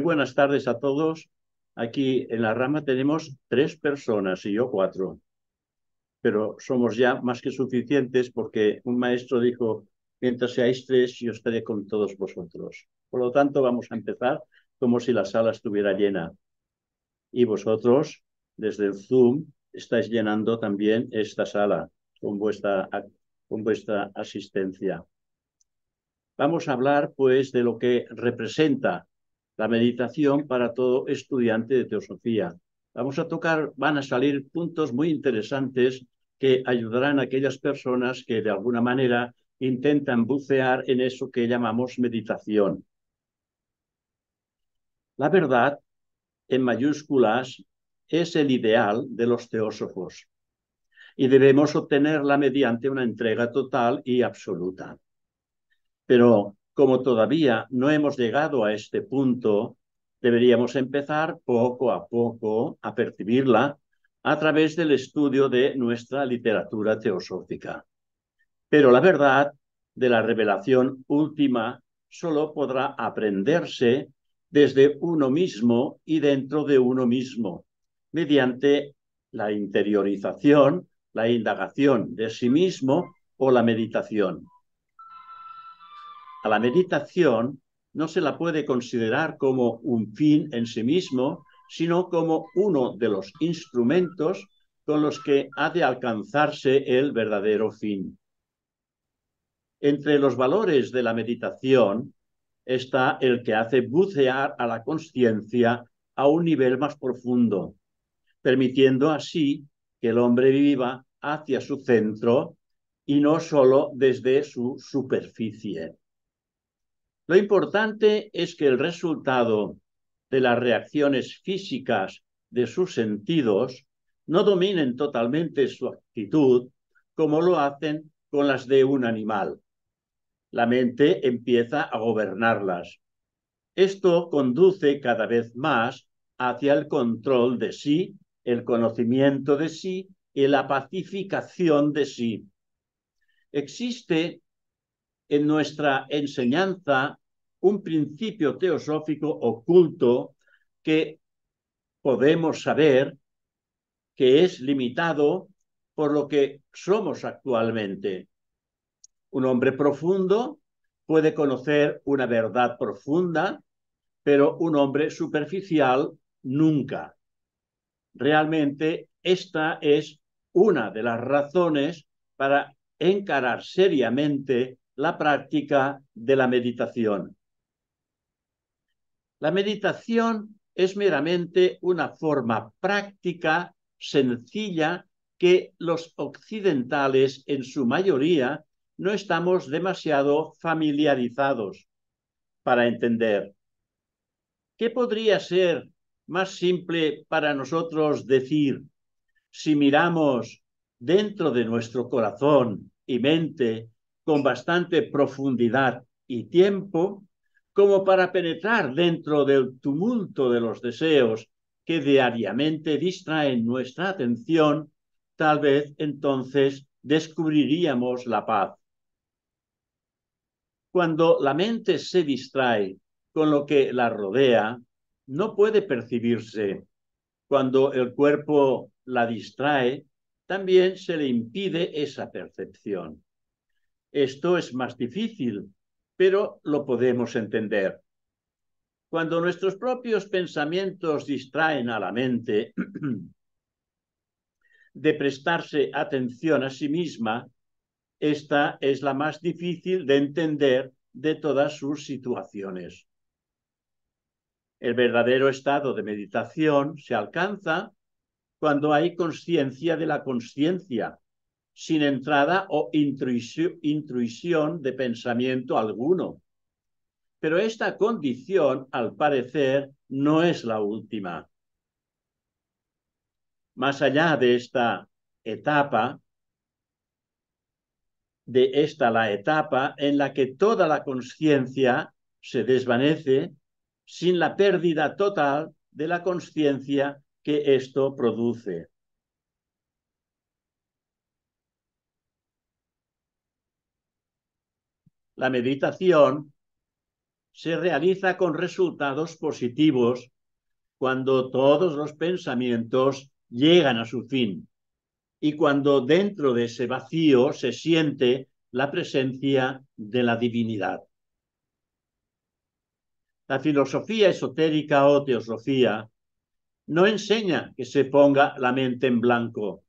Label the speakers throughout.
Speaker 1: buenas tardes a todos. Aquí en la rama tenemos tres personas y yo cuatro, pero somos ya más que suficientes porque un maestro dijo, mientras seáis tres, yo estaré con todos vosotros. Por lo tanto, vamos a empezar como si la sala estuviera llena. Y vosotros, desde el Zoom, estáis llenando también esta sala con vuestra, con vuestra asistencia. Vamos a hablar, pues, de lo que representa la meditación para todo estudiante de teosofía. Vamos a tocar, van a salir puntos muy interesantes que ayudarán a aquellas personas que de alguna manera intentan bucear en eso que llamamos meditación. La verdad, en mayúsculas, es el ideal de los teósofos y debemos obtenerla mediante una entrega total y absoluta. Pero como todavía no hemos llegado a este punto, deberíamos empezar poco a poco a percibirla a través del estudio de nuestra literatura teosófica. Pero la verdad de la revelación última solo podrá aprenderse desde uno mismo y dentro de uno mismo, mediante la interiorización, la indagación de sí mismo o la meditación a la meditación no se la puede considerar como un fin en sí mismo, sino como uno de los instrumentos con los que ha de alcanzarse el verdadero fin. Entre los valores de la meditación está el que hace bucear a la conciencia a un nivel más profundo, permitiendo así que el hombre viva hacia su centro y no solo desde su superficie. Lo importante es que el resultado de las reacciones físicas de sus sentidos no dominen totalmente su actitud como lo hacen con las de un animal. La mente empieza a gobernarlas. Esto conduce cada vez más hacia el control de sí, el conocimiento de sí y la pacificación de sí. Existe en nuestra enseñanza un principio teosófico oculto que podemos saber que es limitado por lo que somos actualmente. Un hombre profundo puede conocer una verdad profunda, pero un hombre superficial nunca. Realmente esta es una de las razones para encarar seriamente la práctica de la meditación. La meditación es meramente una forma práctica, sencilla, que los occidentales en su mayoría no estamos demasiado familiarizados para entender. ¿Qué podría ser más simple para nosotros decir si miramos dentro de nuestro corazón y mente con bastante profundidad y tiempo? como para penetrar dentro del tumulto de los deseos que diariamente distraen nuestra atención, tal vez entonces descubriríamos la paz. Cuando la mente se distrae con lo que la rodea, no puede percibirse. Cuando el cuerpo la distrae, también se le impide esa percepción. Esto es más difícil pero lo podemos entender. Cuando nuestros propios pensamientos distraen a la mente de prestarse atención a sí misma, esta es la más difícil de entender de todas sus situaciones. El verdadero estado de meditación se alcanza cuando hay conciencia de la conciencia sin entrada o intuición de pensamiento alguno. Pero esta condición, al parecer, no es la última. Más allá de esta etapa, de esta la etapa en la que toda la conciencia se desvanece sin la pérdida total de la conciencia que esto produce. la meditación se realiza con resultados positivos cuando todos los pensamientos llegan a su fin y cuando dentro de ese vacío se siente la presencia de la divinidad. La filosofía esotérica o teosofía no enseña que se ponga la mente en blanco,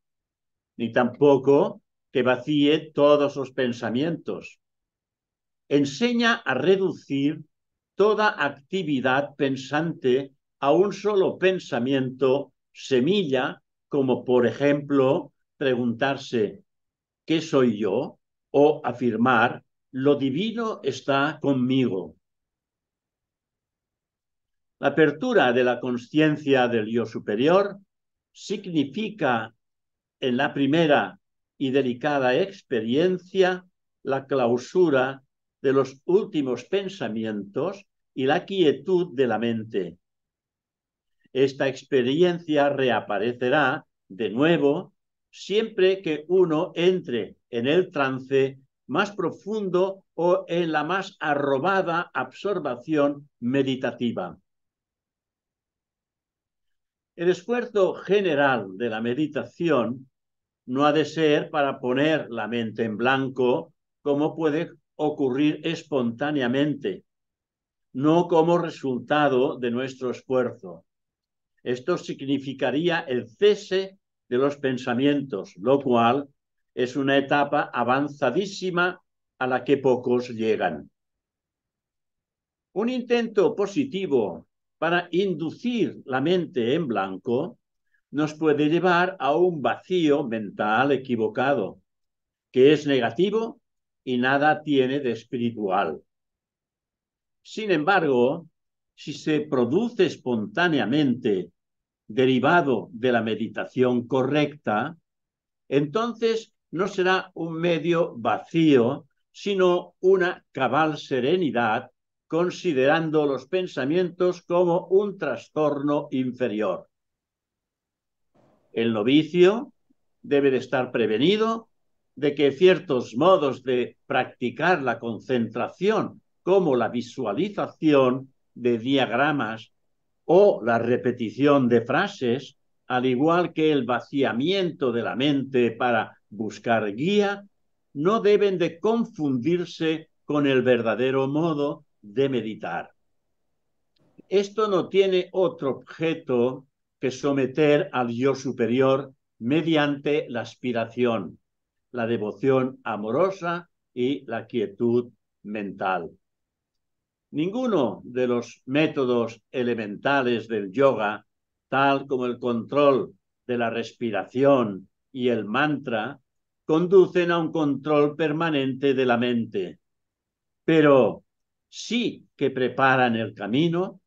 Speaker 1: ni tampoco que vacíe todos los pensamientos enseña a reducir toda actividad pensante a un solo pensamiento semilla, como por ejemplo preguntarse, ¿qué soy yo? o afirmar, lo divino está conmigo. La apertura de la conciencia del yo superior significa en la primera y delicada experiencia la clausura de los últimos pensamientos y la quietud de la mente. Esta experiencia reaparecerá de nuevo siempre que uno entre en el trance más profundo o en la más arrobada absorbación meditativa. El esfuerzo general de la meditación no ha de ser para poner la mente en blanco, como puede ocurrir espontáneamente, no como resultado de nuestro esfuerzo. Esto significaría el cese de los pensamientos, lo cual es una etapa avanzadísima a la que pocos llegan. Un intento positivo para inducir la mente en blanco nos puede llevar a un vacío mental equivocado, que es negativo y nada tiene de espiritual. Sin embargo, si se produce espontáneamente, derivado de la meditación correcta, entonces no será un medio vacío, sino una cabal serenidad, considerando los pensamientos como un trastorno inferior. El novicio debe de estar prevenido de que ciertos modos de practicar la concentración, como la visualización de diagramas o la repetición de frases, al igual que el vaciamiento de la mente para buscar guía, no deben de confundirse con el verdadero modo de meditar. Esto no tiene otro objeto que someter al yo superior mediante la aspiración, la devoción amorosa y la quietud mental. Ninguno de los métodos elementales del yoga, tal como el control de la respiración y el mantra, conducen a un control permanente de la mente, pero sí que preparan el camino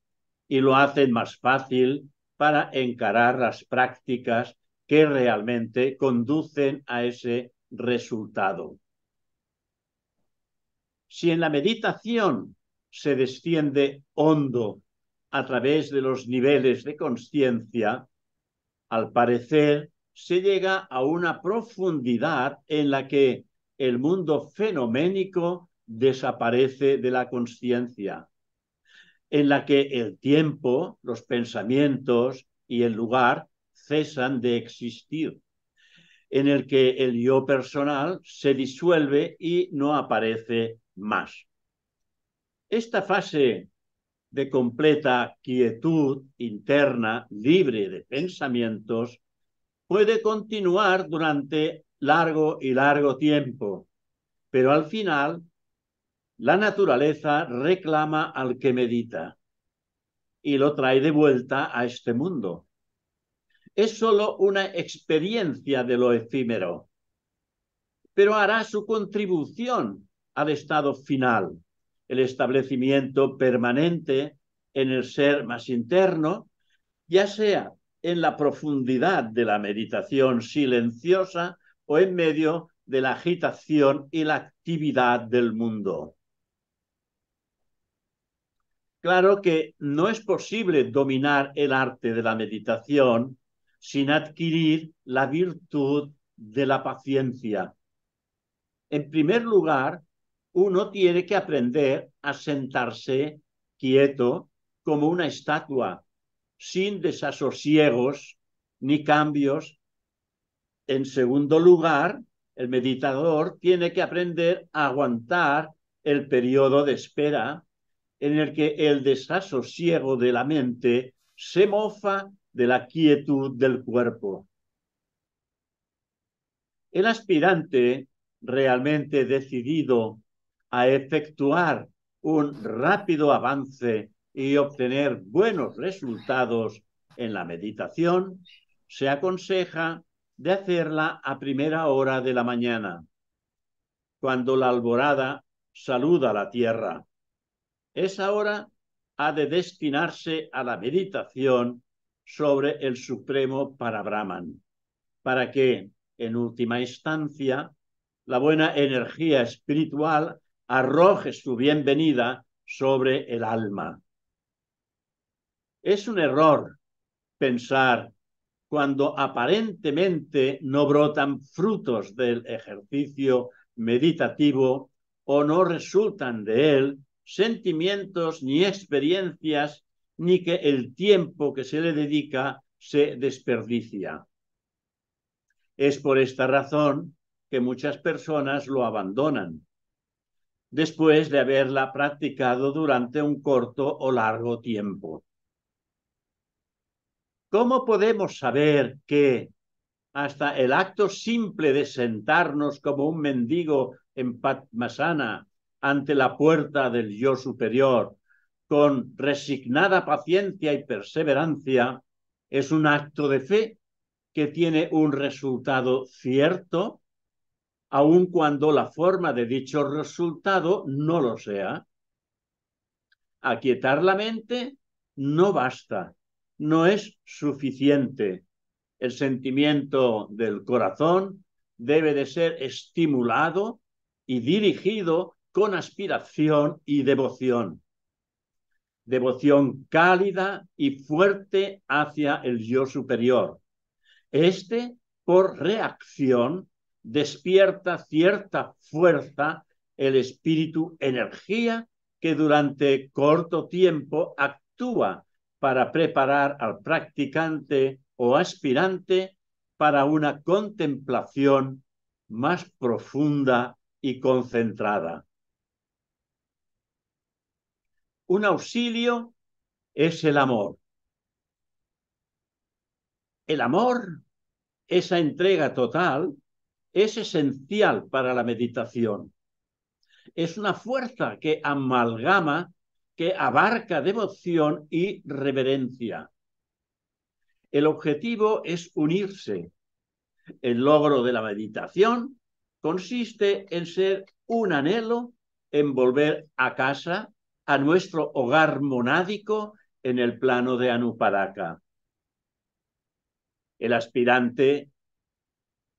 Speaker 1: y lo hacen más fácil para encarar las prácticas que realmente conducen a ese resultado. Si en la meditación se desciende hondo a través de los niveles de conciencia, al parecer se llega a una profundidad en la que el mundo fenoménico desaparece de la conciencia, en la que el tiempo, los pensamientos y el lugar cesan de existir en el que el yo personal se disuelve y no aparece más. Esta fase de completa quietud interna, libre de pensamientos, puede continuar durante largo y largo tiempo, pero al final la naturaleza reclama al que medita y lo trae de vuelta a este mundo es solo una experiencia de lo efímero, pero hará su contribución al estado final, el establecimiento permanente en el ser más interno, ya sea en la profundidad de la meditación silenciosa o en medio de la agitación y la actividad del mundo. Claro que no es posible dominar el arte de la meditación sin adquirir la virtud de la paciencia. En primer lugar, uno tiene que aprender a sentarse quieto como una estatua, sin desasosiegos ni cambios. En segundo lugar, el meditador tiene que aprender a aguantar el periodo de espera en el que el desasosiego de la mente se mofa de la quietud del cuerpo. El aspirante realmente decidido a efectuar un rápido avance y obtener buenos resultados en la meditación, se aconseja de hacerla a primera hora de la mañana, cuando la alborada saluda la tierra. Esa hora ha de destinarse a la meditación sobre el supremo para Brahman, para que, en última instancia, la buena energía espiritual arroje su bienvenida sobre el alma. Es un error pensar cuando aparentemente no brotan frutos del ejercicio meditativo o no resultan de él sentimientos ni experiencias ni que el tiempo que se le dedica se desperdicia. Es por esta razón que muchas personas lo abandonan después de haberla practicado durante un corto o largo tiempo. ¿Cómo podemos saber que hasta el acto simple de sentarnos como un mendigo en Padmasana ante la puerta del yo superior con resignada paciencia y perseverancia es un acto de fe que tiene un resultado cierto, aun cuando la forma de dicho resultado no lo sea. Aquietar la mente no basta, no es suficiente. El sentimiento del corazón debe de ser estimulado y dirigido con aspiración y devoción devoción cálida y fuerte hacia el yo superior. Este, por reacción, despierta cierta fuerza, el espíritu energía, que durante corto tiempo actúa para preparar al practicante o aspirante para una contemplación más profunda y concentrada un auxilio es el amor. El amor, esa entrega total, es esencial para la meditación. Es una fuerza que amalgama, que abarca devoción y reverencia. El objetivo es unirse. El logro de la meditación consiste en ser un anhelo en volver a casa a nuestro hogar monádico en el plano de Anupadaka. El aspirante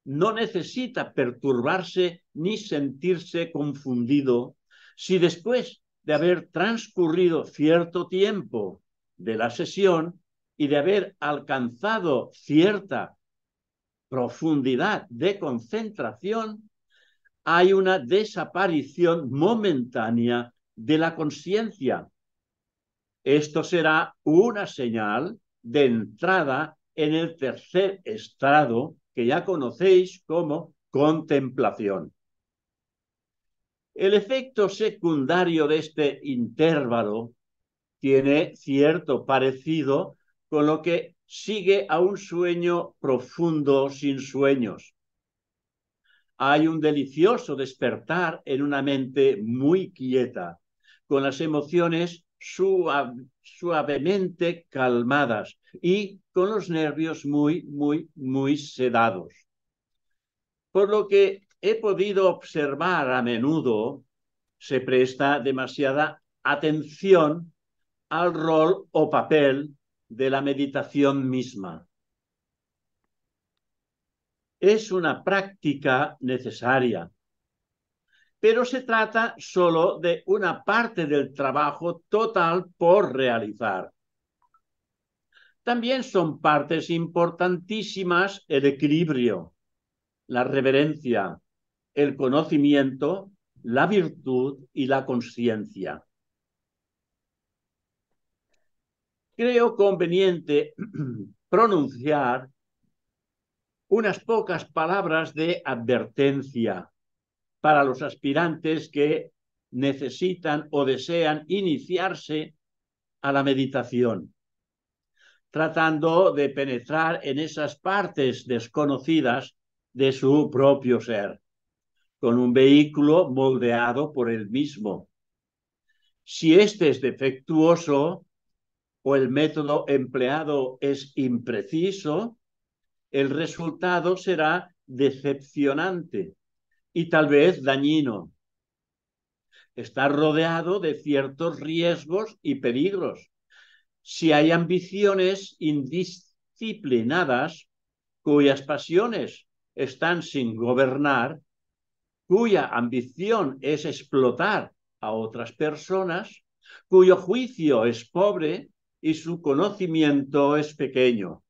Speaker 1: no necesita perturbarse ni sentirse confundido si después de haber transcurrido cierto tiempo de la sesión y de haber alcanzado cierta profundidad de concentración, hay una desaparición momentánea de la conciencia. Esto será una señal de entrada en el tercer estrado que ya conocéis como contemplación. El efecto secundario de este intervalo tiene cierto parecido con lo que sigue a un sueño profundo sin sueños. Hay un delicioso despertar en una mente muy quieta, con las emociones suavemente calmadas y con los nervios muy, muy, muy sedados. Por lo que he podido observar a menudo, se presta demasiada atención al rol o papel de la meditación misma. Es una práctica necesaria, pero se trata solo de una parte del trabajo total por realizar. También son partes importantísimas el equilibrio, la reverencia, el conocimiento, la virtud y la conciencia. Creo conveniente pronunciar unas pocas palabras de advertencia para los aspirantes que necesitan o desean iniciarse a la meditación, tratando de penetrar en esas partes desconocidas de su propio ser, con un vehículo moldeado por él mismo. Si este es defectuoso o el método empleado es impreciso, el resultado será decepcionante y tal vez dañino. está rodeado de ciertos riesgos y peligros. Si hay ambiciones indisciplinadas cuyas pasiones están sin gobernar, cuya ambición es explotar a otras personas, cuyo juicio es pobre y su conocimiento es pequeño.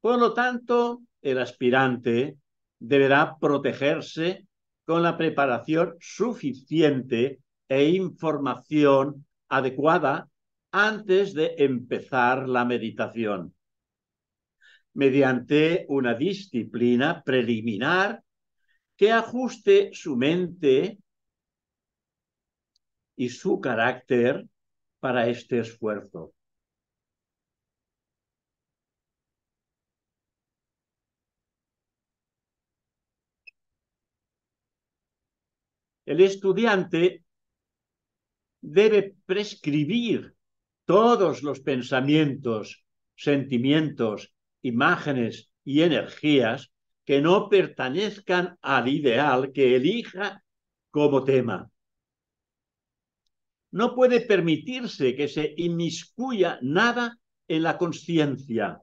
Speaker 1: Por lo tanto, el aspirante deberá protegerse con la preparación suficiente e información adecuada antes de empezar la meditación, mediante una disciplina preliminar que ajuste su mente y su carácter para este esfuerzo. el estudiante debe prescribir todos los pensamientos, sentimientos, imágenes y energías que no pertenezcan al ideal que elija como tema. No puede permitirse que se inmiscuya nada en la conciencia.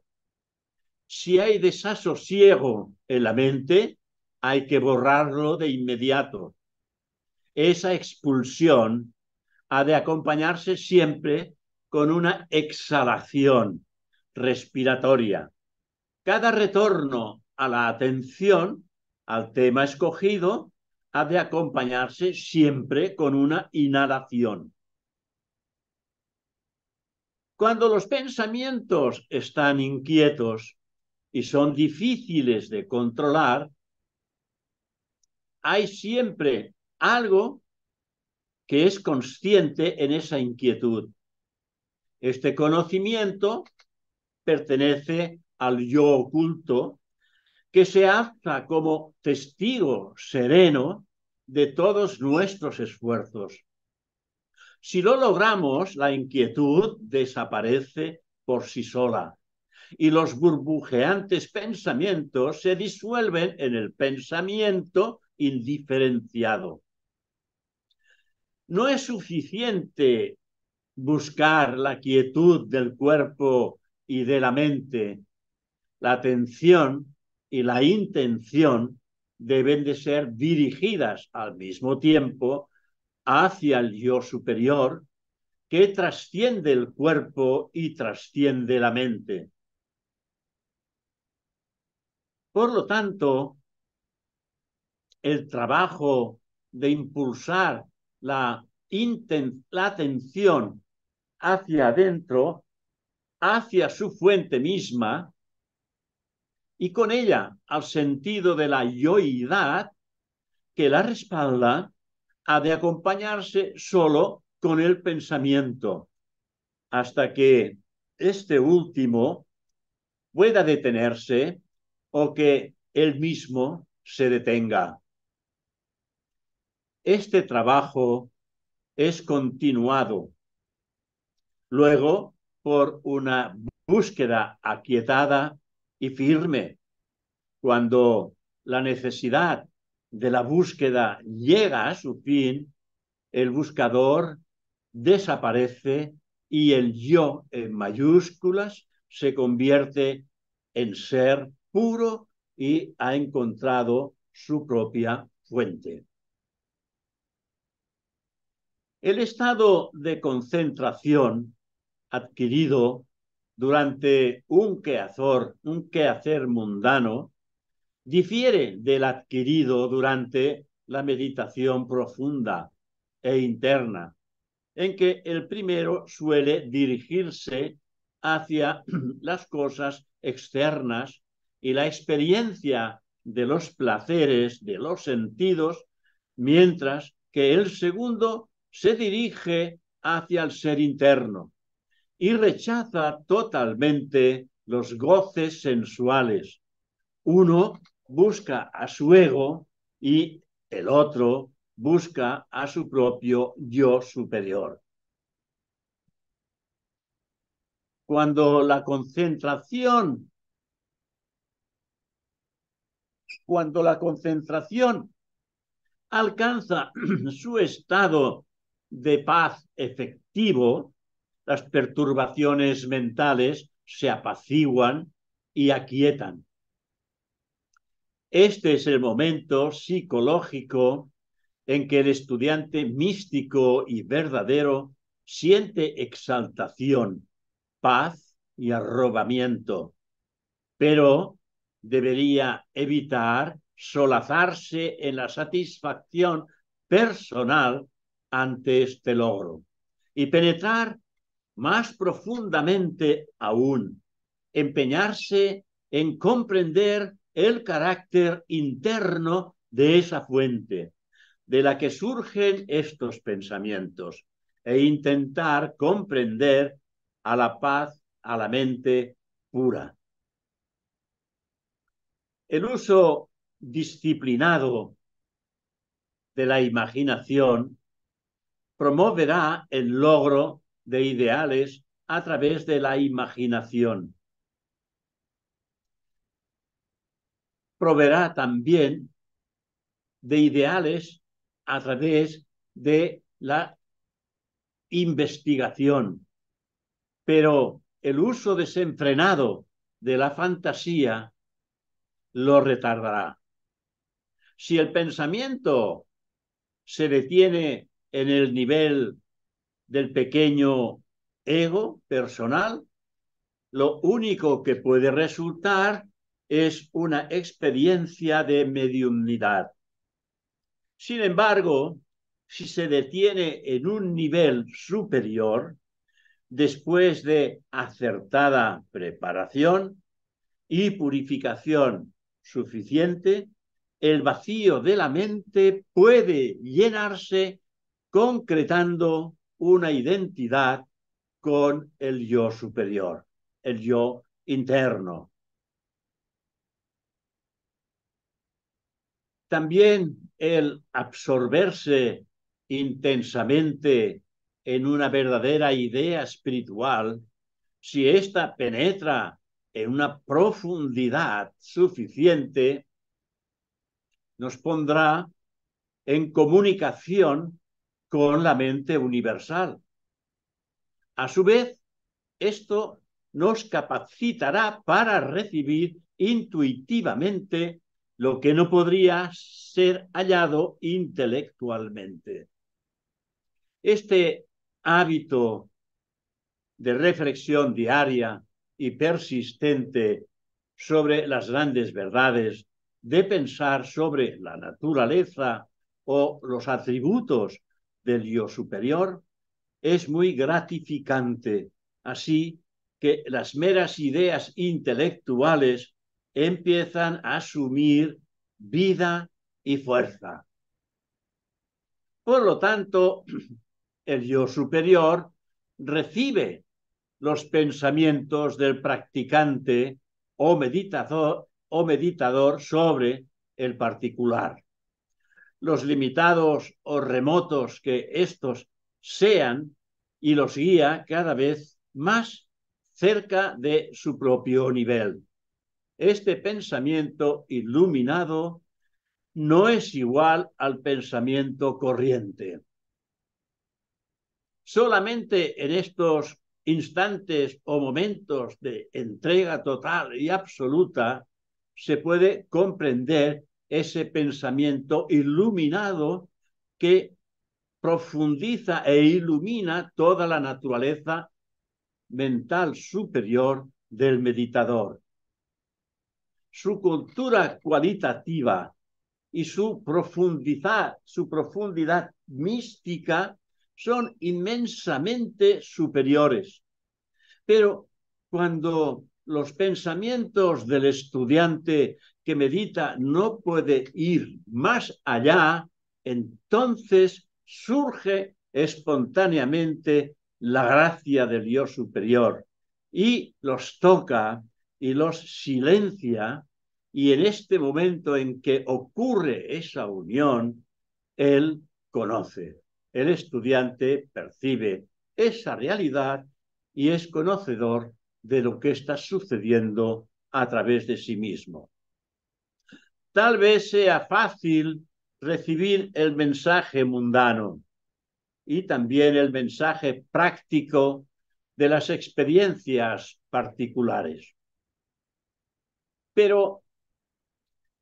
Speaker 1: Si hay desasosiego en la mente, hay que borrarlo de inmediato esa expulsión ha de acompañarse siempre con una exhalación respiratoria. Cada retorno a la atención, al tema escogido, ha de acompañarse siempre con una inhalación. Cuando los pensamientos están inquietos y son difíciles de controlar, hay siempre algo que es consciente en esa inquietud. Este conocimiento pertenece al yo oculto, que se alza como testigo sereno de todos nuestros esfuerzos. Si lo logramos, la inquietud desaparece por sí sola y los burbujeantes pensamientos se disuelven en el pensamiento indiferenciado. No es suficiente buscar la quietud del cuerpo y de la mente. La atención y la intención deben de ser dirigidas al mismo tiempo hacia el yo superior que trasciende el cuerpo y trasciende la mente. Por lo tanto, el trabajo de impulsar la, atención hacia adentro, hacia su fuente misma, y con ella al sentido de la yoidad que la respalda, ha de acompañarse solo con el pensamiento, hasta que este último pueda detenerse o que él mismo se detenga. Este trabajo es continuado. Luego, por una búsqueda aquietada y firme. Cuando la necesidad de la búsqueda llega a su fin, el buscador desaparece y el yo en mayúsculas se convierte en ser puro y ha encontrado su propia fuente. El estado de concentración adquirido durante un quehacer, mundano, difiere del adquirido durante la meditación profunda e interna, en que el primero suele dirigirse hacia las cosas externas y la experiencia de los placeres, de los sentidos, mientras que el segundo se dirige hacia el ser interno y rechaza totalmente los goces sensuales. Uno busca a su ego y el otro busca a su propio yo superior. Cuando la concentración, cuando la concentración alcanza su estado de paz efectivo, las perturbaciones mentales se apaciguan y aquietan. Este es el momento psicológico en que el estudiante místico y verdadero siente exaltación, paz y arrobamiento, pero debería evitar solazarse en la satisfacción personal ante este logro y penetrar más profundamente aún, empeñarse en comprender el carácter interno de esa fuente de la que surgen estos pensamientos e intentar comprender a la paz, a la mente pura. El uso disciplinado de la imaginación promoverá el logro de ideales a través de la imaginación. Proverá también de ideales a través de la investigación. Pero el uso desenfrenado de la fantasía lo retardará. Si el pensamiento se detiene en el nivel del pequeño ego personal, lo único que puede resultar es una experiencia de mediunidad. Sin embargo, si se detiene en un nivel superior, después de acertada preparación y purificación suficiente, el vacío de la mente puede llenarse concretando una identidad con el yo superior, el yo interno. También el absorberse intensamente en una verdadera idea espiritual, si ésta penetra en una profundidad suficiente, nos pondrá en comunicación con la mente universal. A su vez, esto nos capacitará para recibir intuitivamente lo que no podría ser hallado intelectualmente. Este hábito de reflexión diaria y persistente sobre las grandes verdades, de pensar sobre la naturaleza o los atributos del yo superior es muy gratificante, así que las meras ideas intelectuales empiezan a asumir vida y fuerza. Por lo tanto, el yo superior recibe los pensamientos del practicante o meditador, o meditador sobre el particular los limitados o remotos que estos sean y los guía cada vez más cerca de su propio nivel. Este pensamiento iluminado no es igual al pensamiento corriente. Solamente en estos instantes o momentos de entrega total y absoluta se puede comprender ese pensamiento iluminado que profundiza e ilumina toda la naturaleza mental superior del meditador. Su cultura cualitativa y su profundidad, su profundidad mística son inmensamente superiores. Pero cuando los pensamientos del estudiante que medita no puede ir más allá, entonces surge espontáneamente la gracia del Dios superior y los toca y los silencia y en este momento en que ocurre esa unión, él conoce, el estudiante percibe esa realidad y es conocedor de lo que está sucediendo a través de sí mismo tal vez sea fácil recibir el mensaje mundano y también el mensaje práctico de las experiencias particulares. Pero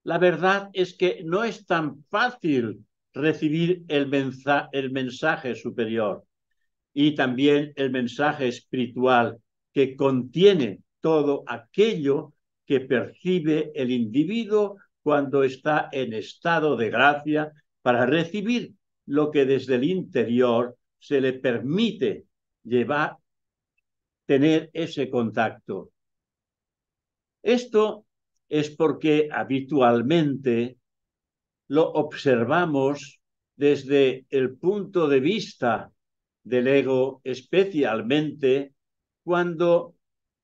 Speaker 1: la verdad es que no es tan fácil recibir el, mensaje superior y también el mensaje espiritual que contiene todo aquello que percibe el individuo cuando está en estado de gracia para recibir lo que desde el interior se le permite llevar, tener ese contacto. Esto es porque habitualmente lo observamos desde el punto de vista del ego, especialmente cuando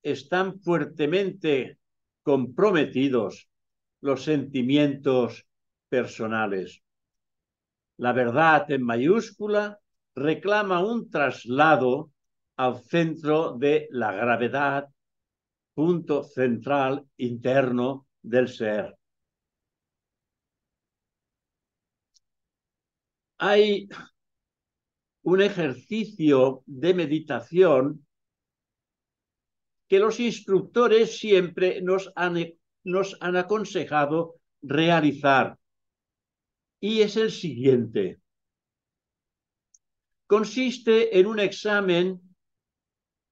Speaker 1: están fuertemente comprometidos los sentimientos personales. La verdad en mayúscula reclama un traslado al centro de la gravedad, punto central interno del ser. Hay un ejercicio de meditación que los instructores siempre nos han nos han aconsejado realizar. Y es el siguiente. Consiste en un examen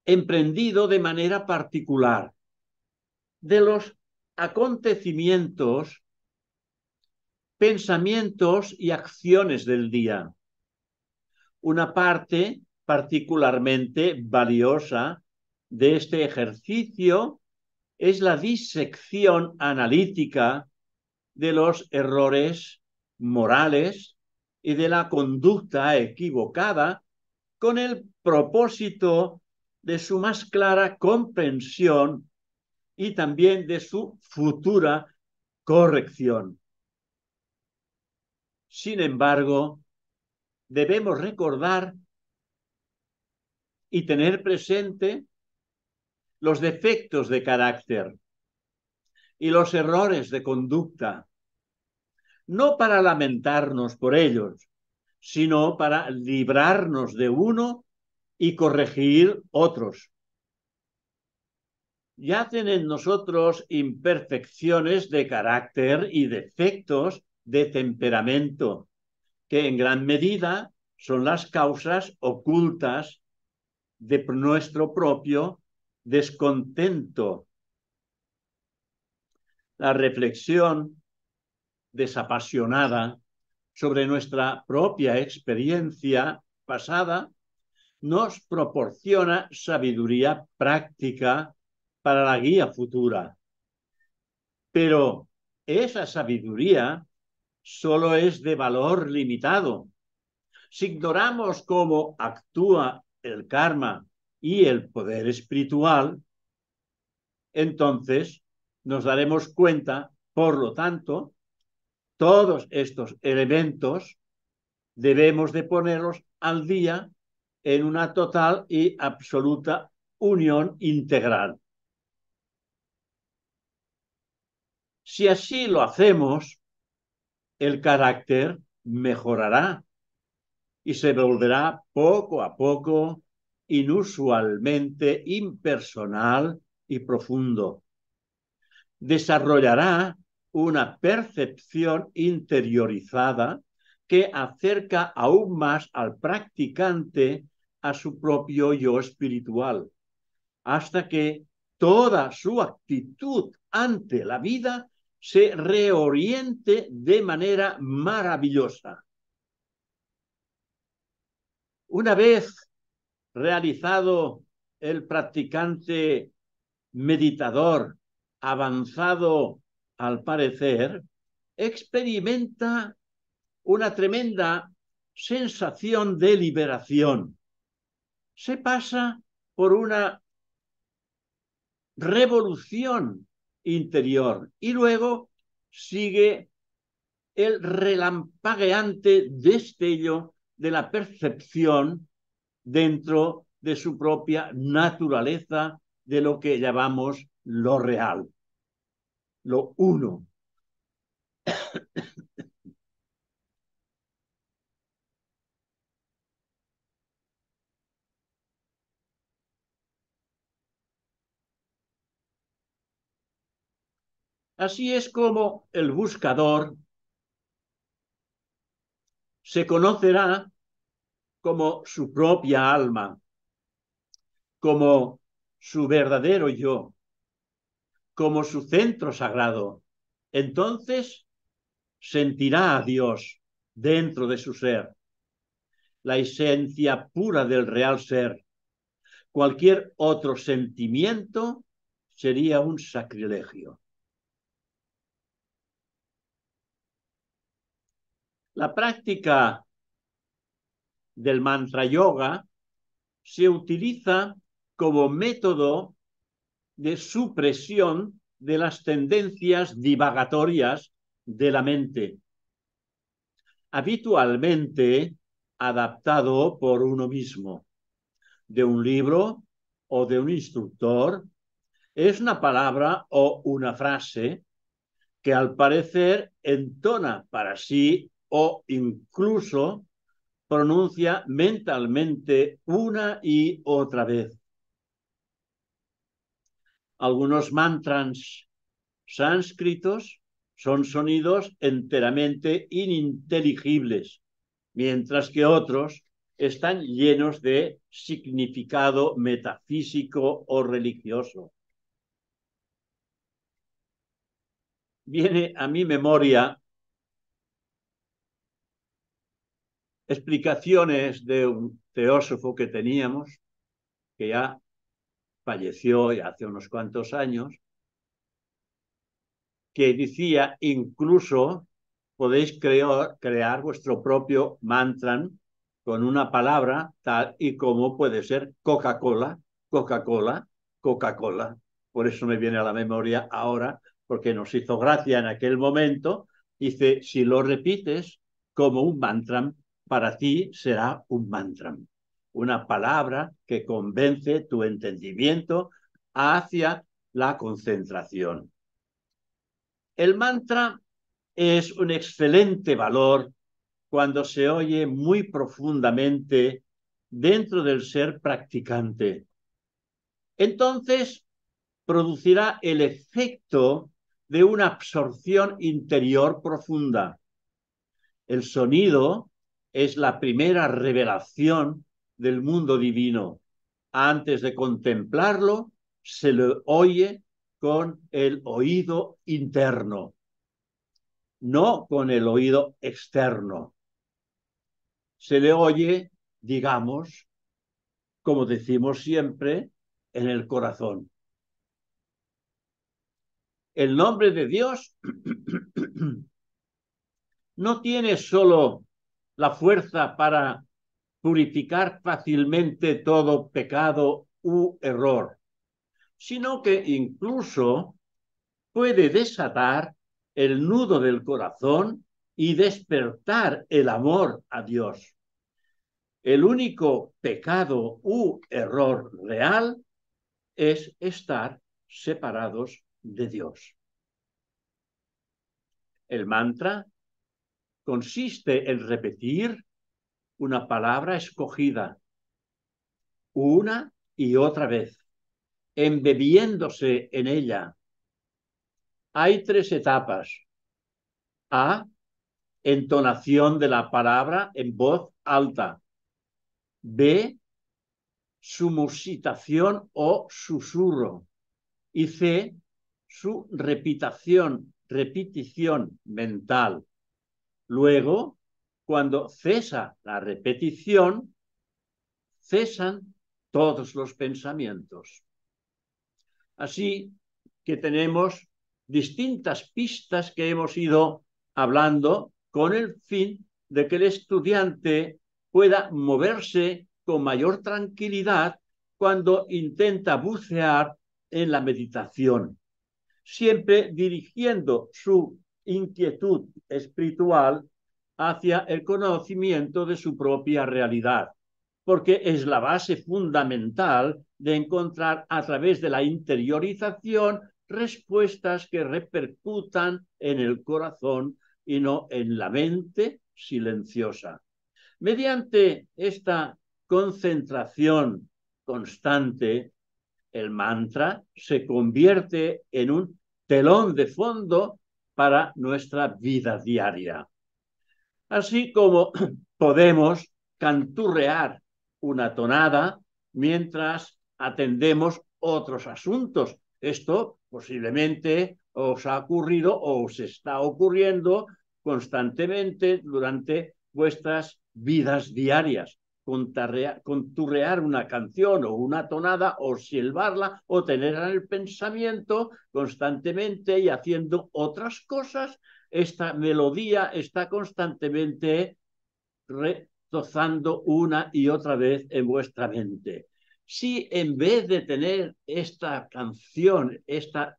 Speaker 1: emprendido de manera particular de los acontecimientos, pensamientos y acciones del día. Una parte particularmente valiosa de este ejercicio es la disección analítica de los errores morales y de la conducta equivocada con el propósito de su más clara comprensión y también de su futura corrección. Sin embargo, debemos recordar y tener presente los defectos de carácter y los errores de conducta, no para lamentarnos por ellos, sino para librarnos de uno y corregir otros. Yacen en nosotros imperfecciones de carácter y defectos de temperamento, que en gran medida son las causas ocultas de nuestro propio descontento, la reflexión desapasionada sobre nuestra propia experiencia pasada nos proporciona sabiduría práctica para la guía futura. Pero esa sabiduría solo es de valor limitado. Si ignoramos cómo actúa el karma y el poder espiritual, entonces nos daremos cuenta, por lo tanto, todos estos elementos debemos de ponerlos al día en una total y absoluta unión integral. Si así lo hacemos, el carácter mejorará y se volverá poco a poco inusualmente impersonal y profundo. Desarrollará una percepción interiorizada que acerca aún más al practicante a su propio yo espiritual, hasta que toda su actitud ante la vida se reoriente de manera maravillosa. Una vez realizado el practicante meditador avanzado al parecer, experimenta una tremenda sensación de liberación. Se pasa por una revolución interior y luego sigue el relampagueante destello de la percepción dentro de su propia naturaleza de lo que llamamos lo real, lo uno. Así es como el buscador se conocerá como su propia alma, como su verdadero yo, como su centro sagrado, entonces sentirá a Dios dentro de su ser, la esencia pura del real ser. Cualquier otro sentimiento sería un sacrilegio. La práctica del mantra yoga se utiliza como método de supresión de las tendencias divagatorias de la mente, habitualmente adaptado por uno mismo, de un libro o de un instructor, es una palabra o una frase que al parecer entona para sí o incluso pronuncia mentalmente una y otra vez. Algunos mantras sánscritos son sonidos enteramente ininteligibles, mientras que otros están llenos de significado metafísico o religioso. Viene a mi memoria explicaciones de un teósofo que teníamos, que ya falleció hace unos cuantos años, que decía incluso podéis crear, crear vuestro propio mantra con una palabra tal y como puede ser Coca-Cola, Coca-Cola, Coca-Cola. Por eso me viene a la memoria ahora, porque nos hizo gracia en aquel momento. Dice, si lo repites como un mantra, para ti será un mantra, una palabra que convence tu entendimiento hacia la concentración. El mantra es un excelente valor cuando se oye muy profundamente dentro del ser practicante. Entonces, producirá el efecto de una absorción interior profunda. El sonido es la primera revelación del mundo divino. Antes de contemplarlo, se lo oye con el oído interno, no con el oído externo. Se le oye, digamos, como decimos siempre, en el corazón. El nombre de Dios no tiene solo la fuerza para purificar fácilmente todo pecado u error, sino que incluso puede desatar el nudo del corazón y despertar el amor a Dios. El único pecado u error real es estar separados de Dios. El mantra consiste en repetir una palabra escogida una y otra vez, embebiéndose en ella. Hay tres etapas. A. Entonación de la palabra en voz alta. B. Su musitación o susurro. Y C. Su repitación, repetición mental. Luego, cuando cesa la repetición, cesan todos los pensamientos. Así que tenemos distintas pistas que hemos ido hablando con el fin de que el estudiante pueda moverse con mayor tranquilidad cuando intenta bucear en la meditación, siempre dirigiendo su inquietud espiritual hacia el conocimiento de su propia realidad, porque es la base fundamental de encontrar a través de la interiorización respuestas que repercutan en el corazón y no en la mente silenciosa. Mediante esta concentración constante, el mantra se convierte en un telón de fondo para nuestra vida diaria. Así como podemos canturrear una tonada mientras atendemos otros asuntos. Esto posiblemente os ha ocurrido o os está ocurriendo constantemente durante vuestras vidas diarias conturrear una canción o una tonada o silbarla o tenerla en el pensamiento constantemente y haciendo otras cosas, esta melodía está constantemente retozando una y otra vez en vuestra mente. Si en vez de tener esta canción, esta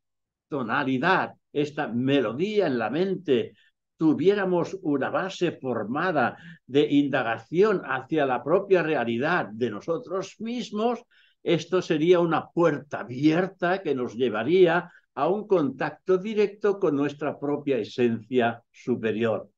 Speaker 1: tonalidad, esta melodía en la mente, tuviéramos una base formada de indagación hacia la propia realidad de nosotros mismos, esto sería una puerta abierta que nos llevaría a un contacto directo con nuestra propia esencia superior.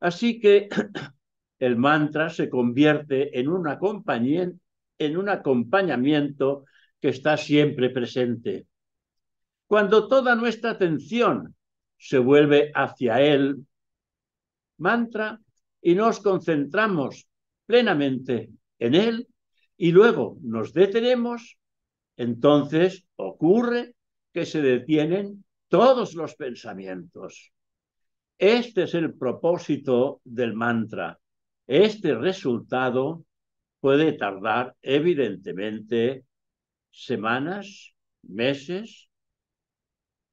Speaker 1: Así que el mantra se convierte en un, acompañamiento que está siempre presente. Cuando toda nuestra atención se vuelve hacia el mantra y nos concentramos plenamente en él y luego nos detenemos, entonces ocurre que se detienen todos los pensamientos. Este es el propósito del mantra. Este resultado puede tardar evidentemente semanas, meses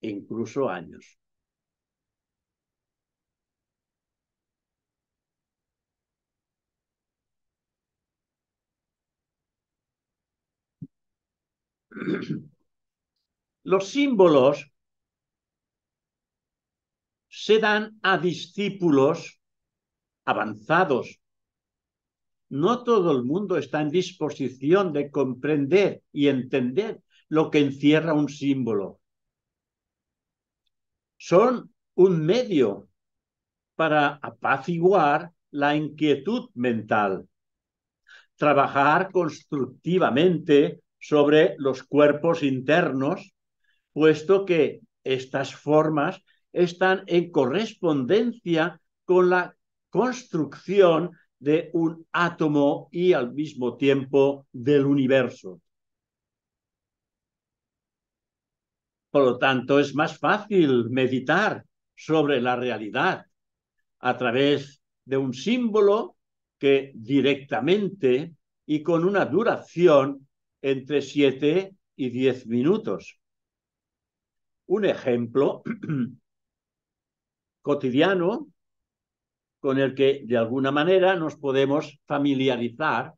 Speaker 1: e incluso años. Los símbolos se dan a discípulos avanzados. No todo el mundo está en disposición de comprender y entender lo que encierra un símbolo son un medio para apaciguar la inquietud mental, trabajar constructivamente sobre los cuerpos internos, puesto que estas formas están en correspondencia con la construcción de un átomo y al mismo tiempo del universo. Por lo tanto, es más fácil meditar sobre la realidad a través de un símbolo que directamente y con una duración entre siete y diez minutos. Un ejemplo cotidiano con el que de alguna manera nos podemos familiarizar,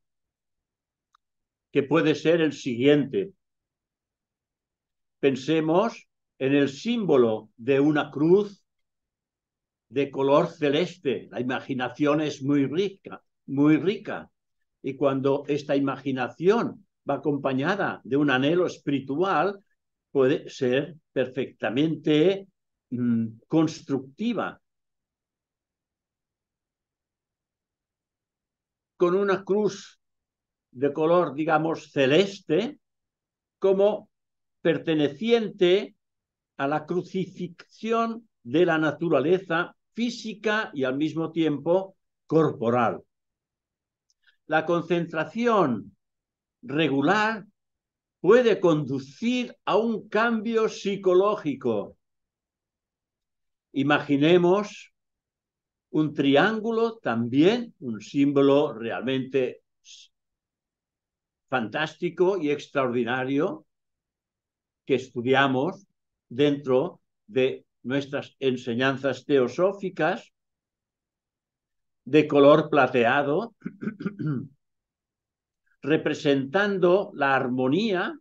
Speaker 1: que puede ser el siguiente. Pensemos en el símbolo de una cruz de color celeste. La imaginación es muy rica, muy rica. Y cuando esta imaginación va acompañada de un anhelo espiritual, puede ser perfectamente mm, constructiva. Con una cruz de color, digamos, celeste, como perteneciente a la crucifixión de la naturaleza física y al mismo tiempo corporal. La concentración regular puede conducir a un cambio psicológico. Imaginemos un triángulo también, un símbolo realmente fantástico y extraordinario, que estudiamos dentro de nuestras enseñanzas teosóficas de color plateado, representando la armonía,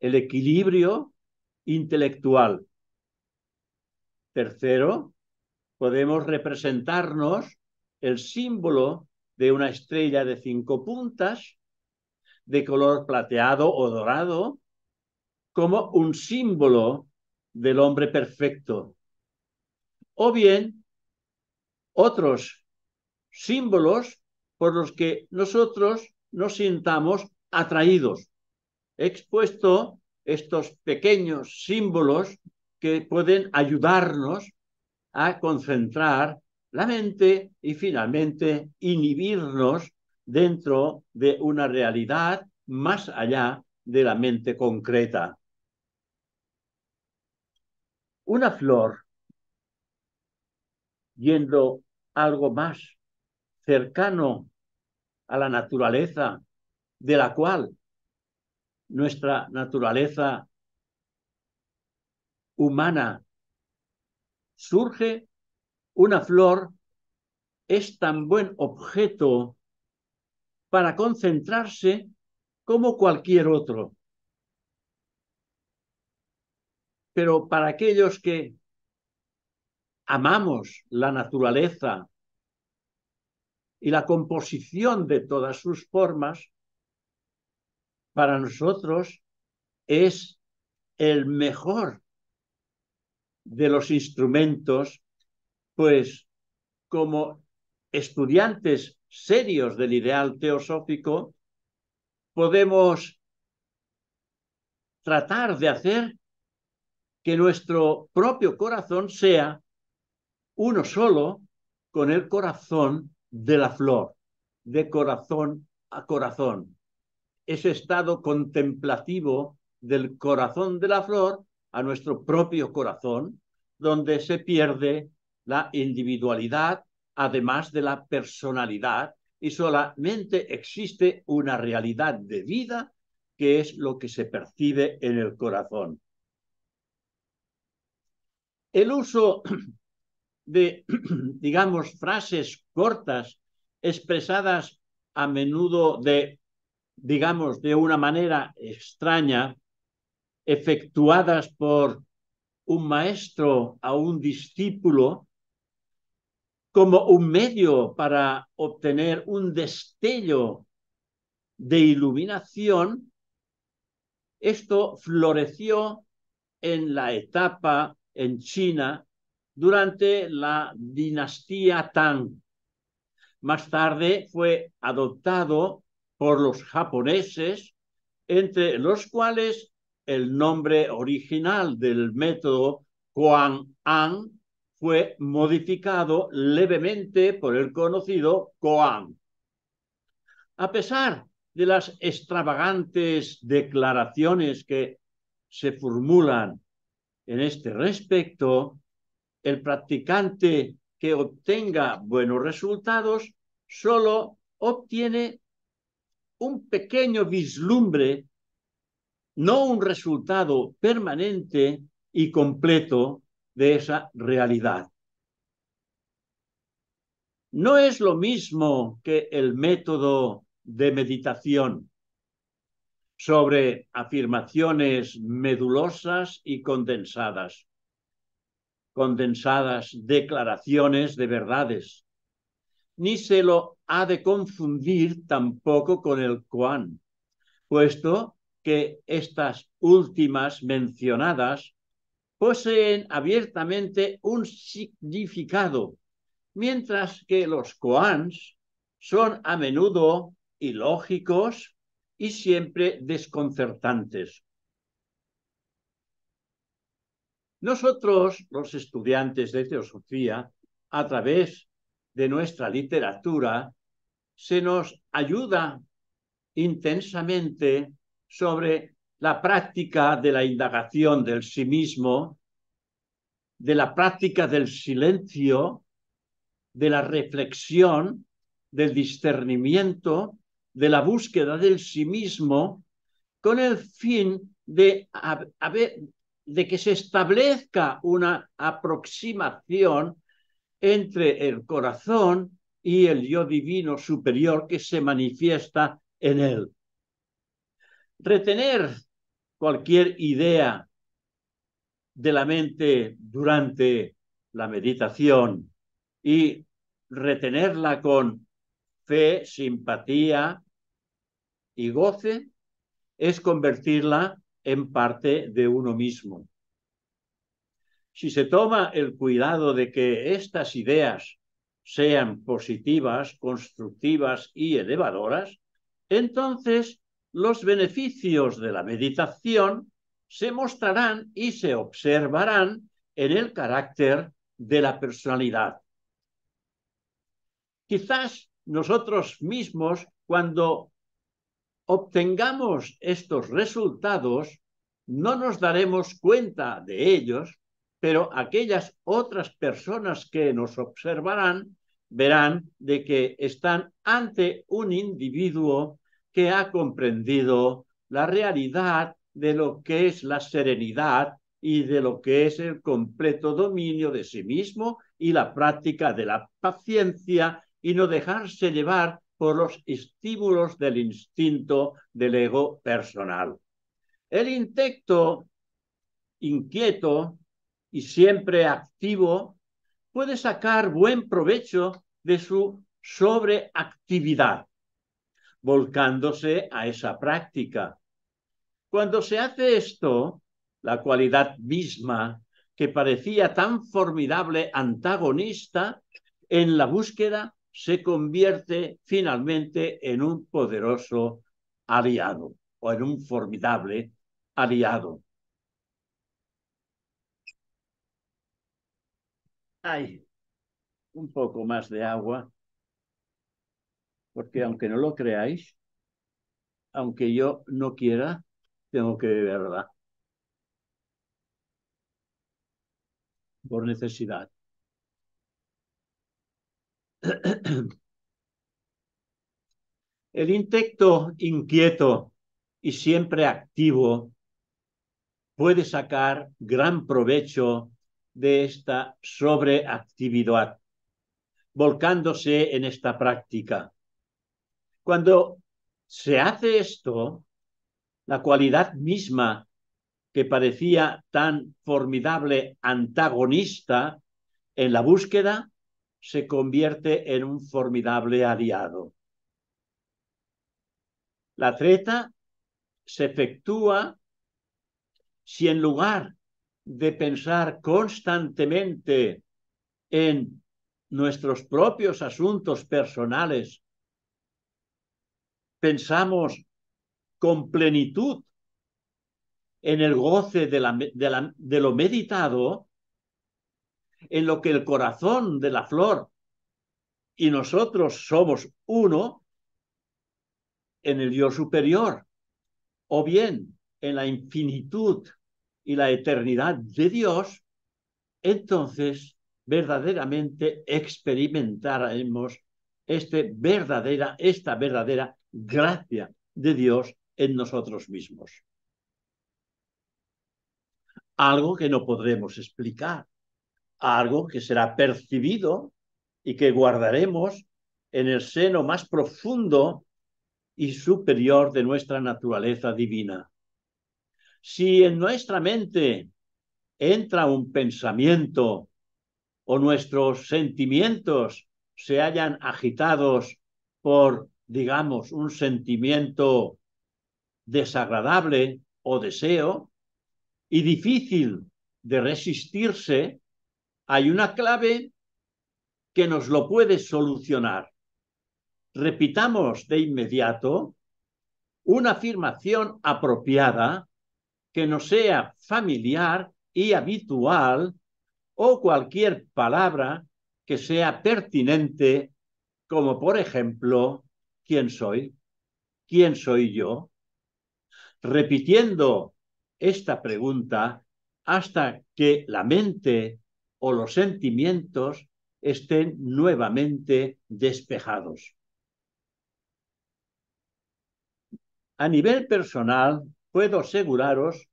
Speaker 1: el equilibrio intelectual. Tercero, podemos representarnos el símbolo de una estrella de cinco puntas, de color plateado o dorado, como un símbolo del hombre perfecto. O bien otros símbolos por los que nosotros nos sintamos atraídos. He expuesto estos pequeños símbolos que pueden ayudarnos a concentrar la mente y finalmente inhibirnos dentro de una realidad más allá de la mente concreta una flor yendo algo más cercano a la naturaleza de la cual nuestra naturaleza humana surge, una flor es tan buen objeto para concentrarse como cualquier otro. Pero para aquellos que amamos la naturaleza y la composición de todas sus formas, para nosotros es el mejor de los instrumentos, pues como estudiantes serios del ideal teosófico, podemos tratar de hacer que nuestro propio corazón sea uno solo con el corazón de la flor, de corazón a corazón. Ese estado contemplativo del corazón de la flor a nuestro propio corazón, donde se pierde la individualidad, además de la personalidad, y solamente existe una realidad de vida que es lo que se percibe en el corazón. El uso de, digamos, frases cortas expresadas a menudo de, digamos, de una manera extraña, efectuadas por un maestro a un discípulo, como un medio para obtener un destello de iluminación, esto floreció en la etapa en China durante la dinastía Tang. Más tarde fue adoptado por los japoneses, entre los cuales el nombre original del método Kuan An fue modificado levemente por el conocido Koan. A pesar de las extravagantes declaraciones que se formulan en este respecto, el practicante que obtenga buenos resultados solo obtiene un pequeño vislumbre, no un resultado permanente y completo de esa realidad. No es lo mismo que el método de meditación sobre afirmaciones medulosas y condensadas, condensadas declaraciones de verdades, ni se lo ha de confundir tampoco con el koan, puesto que estas últimas mencionadas poseen abiertamente un significado, mientras que los koans son a menudo ilógicos y siempre desconcertantes. Nosotros, los estudiantes de teosofía, a través de nuestra literatura, se nos ayuda intensamente sobre la práctica de la indagación del sí mismo, de la práctica del silencio, de la reflexión, del discernimiento de la búsqueda del sí mismo con el fin de, que se establezca una aproximación entre el corazón y el yo divino superior que se manifiesta en él. Retener cualquier idea de la mente durante la meditación y retenerla con fe, simpatía y goce es convertirla en parte de uno mismo. Si se toma el cuidado de que estas ideas sean positivas, constructivas y elevadoras, entonces los beneficios de la meditación se mostrarán y se observarán en el carácter de la personalidad. Quizás nosotros mismos, cuando obtengamos estos resultados, no nos daremos cuenta de ellos, pero aquellas otras personas que nos observarán verán de que están ante un individuo que ha comprendido la realidad de lo que es la serenidad y de lo que es el completo dominio de sí mismo y la práctica de la paciencia y no dejarse llevar por los estímulos del instinto del ego personal. El intento inquieto y siempre activo puede sacar buen provecho de su sobreactividad, volcándose a esa práctica. Cuando se hace esto, la cualidad misma que parecía tan formidable antagonista en la búsqueda se convierte finalmente en un poderoso aliado o en un formidable aliado. Hay un poco más de agua, porque aunque no lo creáis, aunque yo no quiera, tengo que beberla por necesidad. El intelecto inquieto y siempre activo puede sacar gran provecho de esta sobreactividad, volcándose en esta práctica. Cuando se hace esto, la cualidad misma que parecía tan formidable antagonista en la búsqueda se convierte en un formidable aliado. La treta se efectúa si en lugar de pensar constantemente en nuestros propios asuntos personales, pensamos con plenitud en el goce de, lo meditado, en lo que el corazón de la flor y nosotros somos uno en el Dios superior, o bien en la infinitud y la eternidad de Dios, entonces verdaderamente experimentaremos este verdadera, esta verdadera gracia de Dios en nosotros mismos. Algo que no podremos explicar, algo que será percibido y que guardaremos en el seno más profundo y superior de nuestra naturaleza divina. Si en nuestra mente entra un pensamiento o nuestros sentimientos se hayan agitados por, digamos, un sentimiento desagradable o deseo y difícil de resistirse, hay una clave que nos lo puede solucionar. Repitamos de inmediato una afirmación apropiada que nos sea familiar y habitual o cualquier palabra que sea pertinente, como por ejemplo, ¿quién soy? ¿Quién soy yo? Repitiendo esta pregunta hasta que la mente o los sentimientos estén nuevamente despejados. A nivel personal, puedo aseguraros,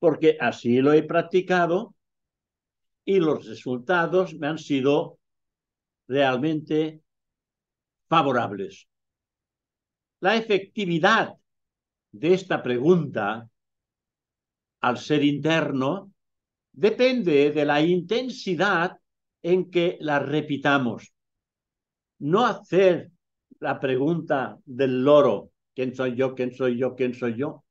Speaker 1: porque así lo he practicado, y los resultados me han sido realmente favorables. La efectividad de esta pregunta al ser interno depende de la intensidad en que la repitamos. No hacer la pregunta del loro, ¿quién soy yo? ¿quién soy yo? ¿quién soy yo?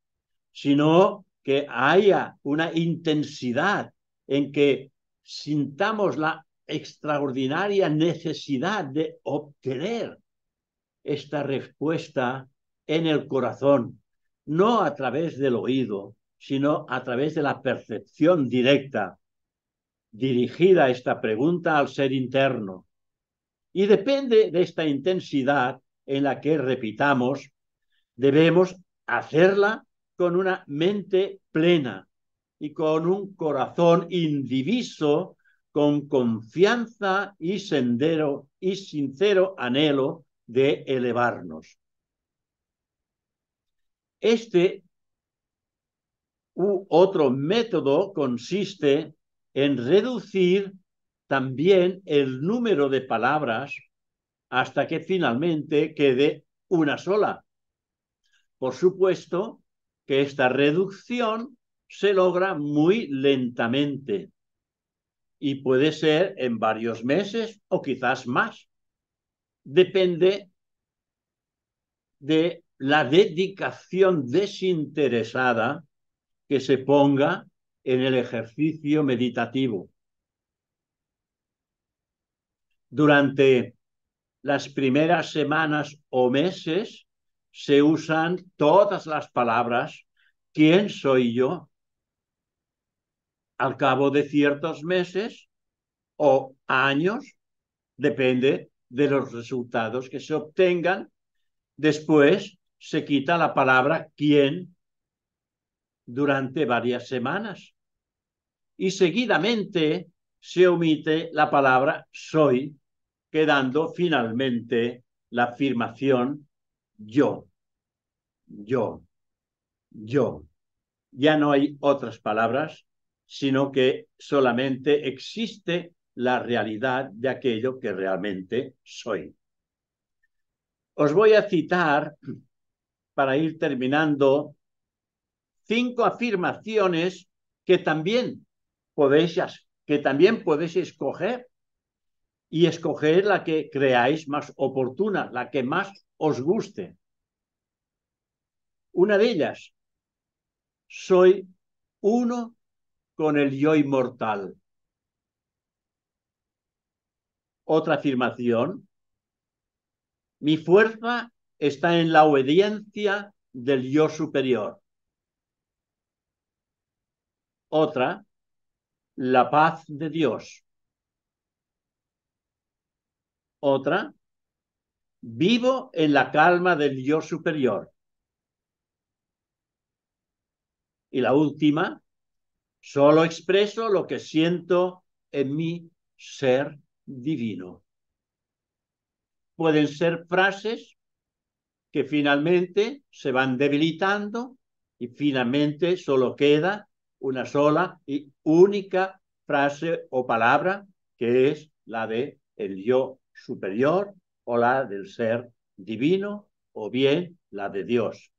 Speaker 1: Sino que haya una intensidad en que sintamos la extraordinaria necesidad de obtener esta respuesta en el corazón, no a través del oído, sino a través de la percepción directa, dirigida esta pregunta al ser interno. Y depende de esta intensidad en la que repitamos, debemos hacerla con una mente plena y con un corazón indiviso, con confianza y sendero y sincero anhelo de elevarnos. Este otro método consiste en reducir también el número de palabras hasta que finalmente quede una sola. Por supuesto que esta reducción se logra muy lentamente y puede ser en varios meses o quizás más. Depende de la dedicación desinteresada que se ponga en el ejercicio meditativo. Durante las primeras semanas o meses se usan todas las palabras ¿quién soy yo? Al cabo de ciertos meses o años, depende de los resultados que se obtengan, después se quita la palabra quién durante varias semanas. Y seguidamente se omite la palabra soy, quedando finalmente la afirmación yo, yo, yo. Ya no hay otras palabras, sino que solamente existe la realidad de aquello que realmente soy. Os voy a citar, para ir terminando, cinco afirmaciones que también podéis, que también podéis escoger y escoger la que creáis más oportuna, la que más os guste. Una de ellas, soy uno con el yo inmortal. Otra afirmación, mi fuerza está en la obediencia del yo superior. Otra, la paz de Dios. Otra, vivo en la calma del Dios superior. Y la última, solo expreso lo que siento en mi ser divino. Pueden ser frases que finalmente se van debilitando y finalmente solo queda una sola y única frase o palabra que es la de el yo superior o la del ser divino o bien la de Dios.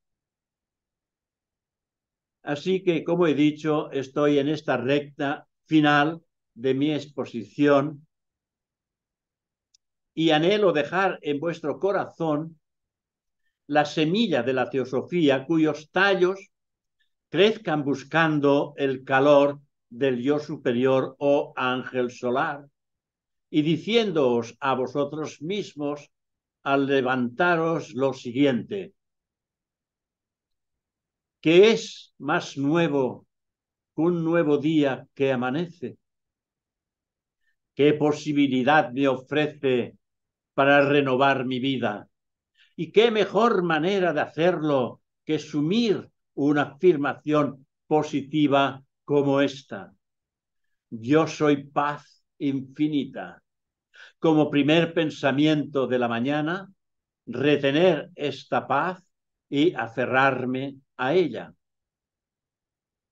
Speaker 1: Así que, como he dicho, estoy en esta recta final de mi exposición y anhelo dejar en vuestro corazón la semilla de la teosofía cuyos tallos crezcan buscando el calor del yo superior o oh ángel solar, y diciéndoos a vosotros mismos al levantaros lo siguiente, que es más nuevo un nuevo día que amanece. ¿Qué posibilidad me ofrece para renovar mi vida? ¿Y qué mejor manera de hacerlo que sumir una afirmación positiva como esta. Yo soy paz infinita. Como primer pensamiento de la mañana, retener esta paz y aferrarme a ella.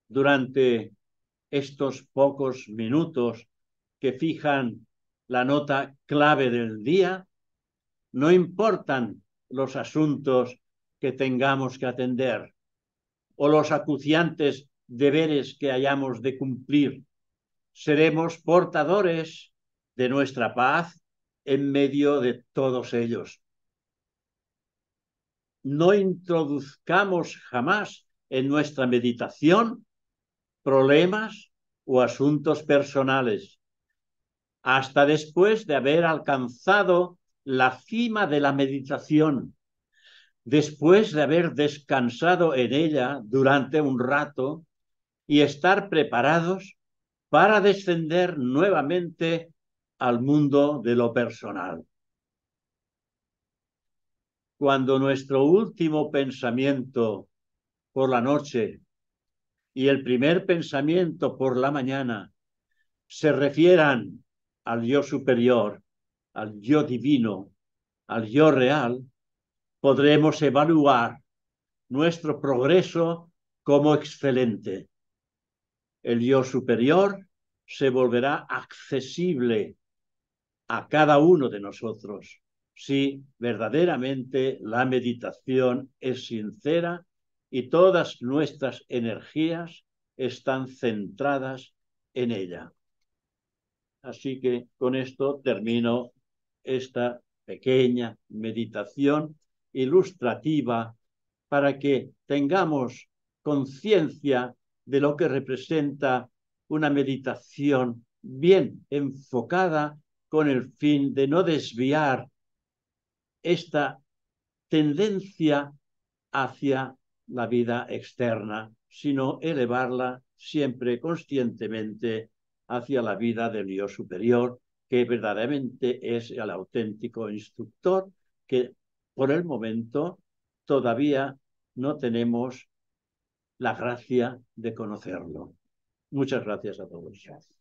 Speaker 1: Durante estos pocos minutos que fijan la nota clave del día, no importan los asuntos que tengamos que atender o los acuciantes deberes que hayamos de cumplir. Seremos portadores de nuestra paz en medio de todos ellos. No introduzcamos jamás en nuestra meditación problemas o asuntos personales, hasta después de haber alcanzado la cima de la meditación después de haber descansado en ella durante un rato y estar preparados para descender nuevamente al mundo de lo personal. Cuando nuestro último pensamiento por la noche y el primer pensamiento por la mañana se refieran al yo superior, al yo divino, al yo real, podremos evaluar nuestro progreso como excelente. El Dios superior se volverá accesible a cada uno de nosotros si verdaderamente la meditación es sincera y todas nuestras energías están centradas en ella. Así que con esto termino esta pequeña meditación ilustrativa para que tengamos conciencia de lo que representa una meditación bien enfocada con el fin de no desviar esta tendencia hacia la vida externa, sino elevarla siempre conscientemente hacia la vida del Dios superior, que verdaderamente es el auténtico instructor que por el momento todavía no tenemos la gracia de conocerlo. Muchas gracias a todos.